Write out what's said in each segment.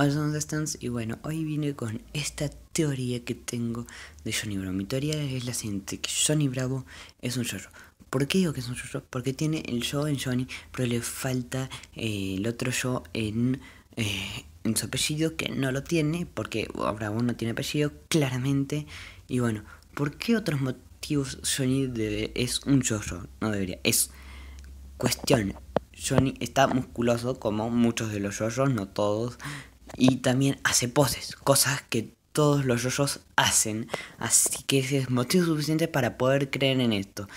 Hola All Stands y bueno, hoy vine con esta teoría que tengo de Johnny Bravo. Mi teoría es la siguiente, que Johnny Bravo es un yo-yo ¿Por qué digo que es un yo-yo? Porque tiene el yo en Johnny, pero le falta eh, el otro yo en, eh, en su apellido, que no lo tiene, porque Bravo no tiene apellido, claramente. Y bueno, ¿por qué otros motivos Johnny debe, es un yo No debería, es cuestión. Johnny está musculoso como muchos de los yoyos, no todos, y también hace poses, cosas que todos los yoyos hacen. Así que ese es motivo suficiente para poder creer en esto.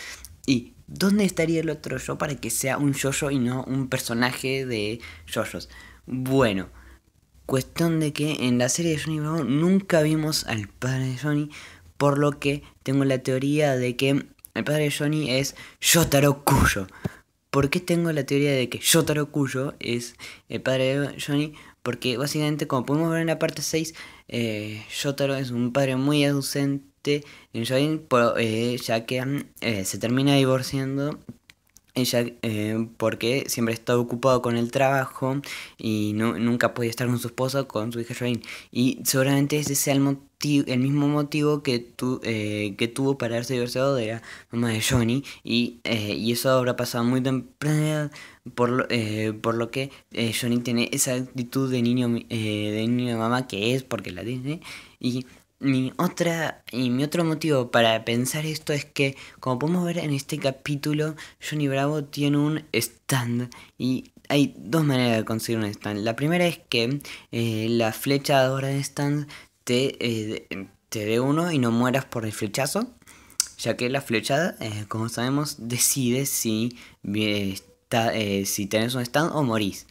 ¿Y dónde estaría el otro yo para que sea un yoyo y no un personaje de yoyos? Bueno, cuestión de que en la serie de Johnny nunca vimos al padre de Johnny, por lo que tengo la teoría de que el padre de Johnny es Yotaro Cuyo. ¿Por qué tengo la teoría de que Yotaro Kuyo es el padre de Johnny? Porque básicamente, como podemos ver en la parte 6, eh, Jotaro es un padre muy ausente en Join, eh, ya que eh, se termina divorciando ella eh, porque siempre está ocupado con el trabajo y no, nunca puede estar con su esposa con su hija Jane y seguramente ese sea el, motivo, el mismo motivo que, tu, eh, que tuvo para haberse divorciado de la mamá de Johnny y, eh, y eso habrá pasado muy temprano por lo, por lo que Johnny tiene esa actitud de niño de niño de mamá que es porque la tiene y mi otra y mi otro motivo para pensar esto es que como podemos ver en este capítulo Johnny Bravo tiene un stand y hay dos maneras de conseguir un stand la primera es que eh, la flechadora de stand te, eh, te dé uno y no mueras por el flechazo ya que la flechada eh, como sabemos decide si está, si tenés un stand o morís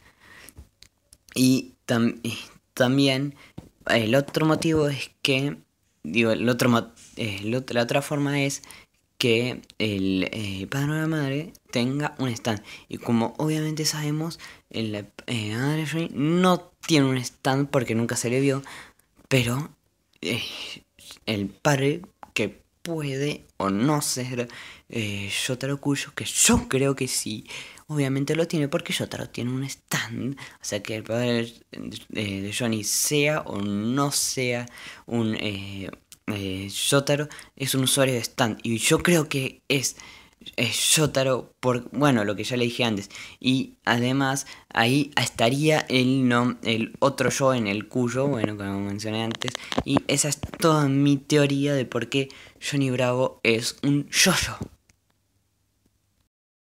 y también el otro motivo es que, digo, el otro, eh, la otra forma es que el, eh, padre o la madre tenga un stand. Y como obviamente sabemos, el, Padre eh, no tiene un stand porque nunca se le vio, pero el padre que puede o no ser yo te lo Cuyo, que yo creo que sí, Obviamente lo tiene porque Jotaro tiene un stand. O sea que el poder de Johnny sea o no sea un eh, eh es un usuario de stand. Y yo creo que es, es Jotaro por, bueno, lo que ya le dije antes. Y además ahí estaría el, no, el otro yo en el cuyo, bueno, como mencioné antes. Y esa es toda mi teoría de por qué Johnny Bravo es un yo-yo.